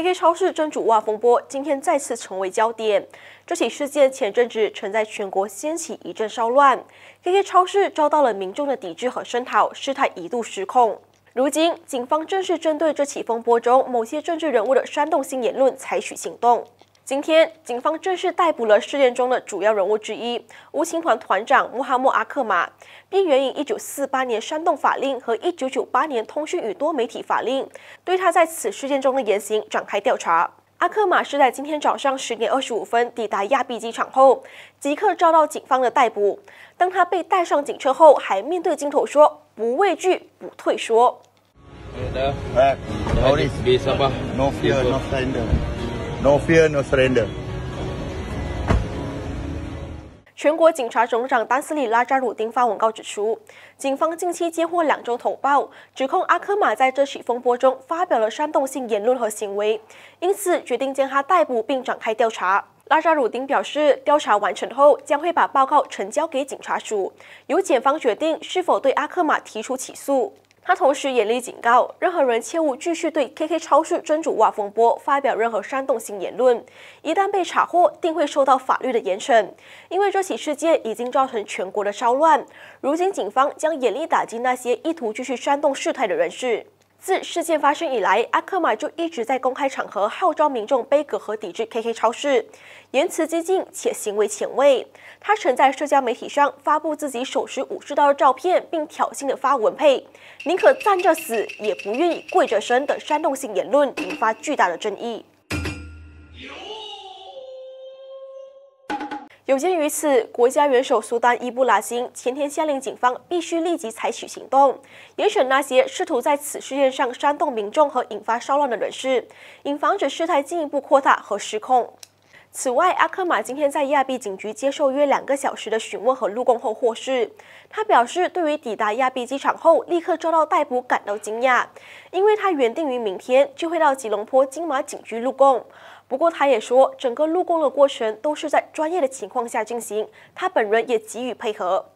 KK 超市真主袜风波今天再次成为焦点。这起事件前阵子曾在全国掀起一阵骚乱，KK 超市遭到了民众的抵制和声讨，事态一度失控。如今，警方正式针对这起风波中某些政治人物的煽动性言论采取行动。今天，警方正式逮捕了事件中的主要人物之一——乌青团团长穆罕默阿克马，并援引一九四八年煽动法令和一九九八年通讯与多媒体法令，对他在此事件中的言行展开调查。阿克马是在今天早上十点二十五分抵达亚庇机场后，即刻遭到警方的逮捕。当他被带上警车后，还面对镜头说：“不畏惧，不退缩。” No fear, no e n d e r 全国警察总长丹斯里拉扎鲁丁发文告指出，警方近期接获两周通报，指控阿科马在这起风波中发表了煽动性言论和行为，因此决定将他逮捕并展开调查。拉扎鲁丁表示，调查完成后将会把报告呈交给警察署，由检方决定是否对阿科马提出起诉。他同时严厉警告，任何人切勿继续对 KK 超市真主挖风波发表任何煽动性言论，一旦被查获，定会受到法律的严惩。因为这起事件已经造成全国的骚乱，如今警方将严厉打击那些意图继续煽动事态的人士。自事件发生以来，阿克玛就一直在公开场合号召民众悲歌和抵制 KK 超市，言辞激进且行为前卫。他曾在社交媒体上发布自己手持武士刀的照片，并挑衅地发文配“宁可站着死，也不愿意跪着生”的煽动性言论，引发巨大的争议。有鉴于此，国家元首苏丹伊布拉欣前天下令，警方必须立即采取行动，严审那些试图在此事件上煽动民众和引发骚乱的人士，以防止事态进一步扩大和失控。此外，阿克马今天在亚庇警局接受约两个小时的询问和录供后获释。他表示，对于抵达亚庇机场后立刻遭到逮捕感到惊讶，因为他原定于明天就会到吉隆坡金马警局录供。不过，他也说，整个录供的过程都是在专业的情况下进行，他本人也给予配合。